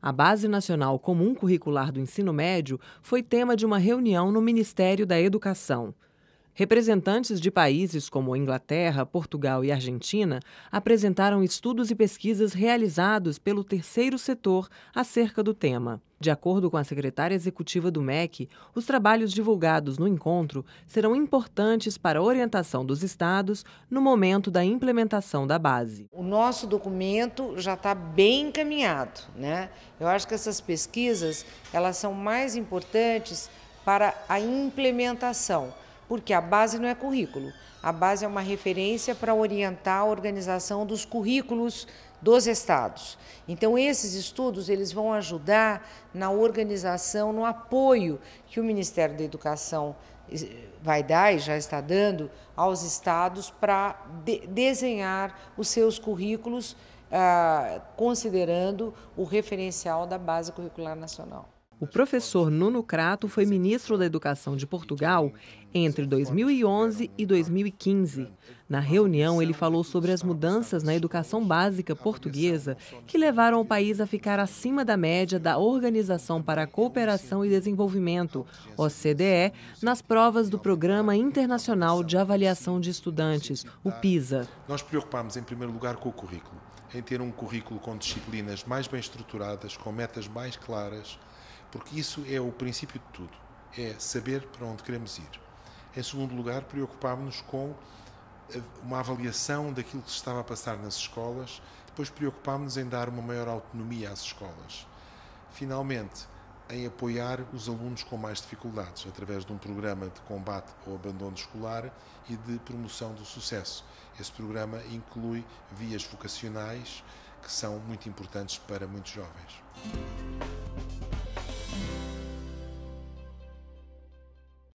A Base Nacional Comum Curricular do Ensino Médio foi tema de uma reunião no Ministério da Educação. Representantes de países como Inglaterra, Portugal e Argentina apresentaram estudos e pesquisas realizados pelo terceiro setor acerca do tema. De acordo com a secretária executiva do MEC, os trabalhos divulgados no encontro serão importantes para a orientação dos estados no momento da implementação da base. O nosso documento já está bem encaminhado, né? Eu acho que essas pesquisas elas são mais importantes para a implementação porque a base não é currículo. A base é uma referência para orientar a organização dos currículos dos estados. Então esses estudos eles vão ajudar na organização, no apoio que o Ministério da Educação eh, vai dar e já está dando aos estados para de desenhar os seus currículos ah, considerando o referencial da base curricular nacional. O professor Nuno Crato foi ministro da Educação de Portugal entre 2011 e 2015. Na reunião, ele falou sobre as mudanças na educação básica portuguesa que levaram o país a ficar acima da média da Organização para a Cooperação e Desenvolvimento, OCDE, nas provas do Programa Internacional de Avaliação de Estudantes, o PISA. Nós preocupamos, em primeiro lugar, com o currículo, em ter um currículo com disciplinas mais bem estruturadas, com metas mais claras porque isso é o princípio de tudo, é saber para onde queremos ir. Em segundo lugar, preocupámos-nos com uma avaliação daquilo que se estava a passar nas escolas, depois preocupámos-nos em dar uma maior autonomia às escolas. Finalmente, em apoiar os alunos com mais dificuldades, através de um programa de combate ao abandono escolar e de promoção do sucesso. Esse programa inclui vias vocacionais que são muito importantes para muitos jovens.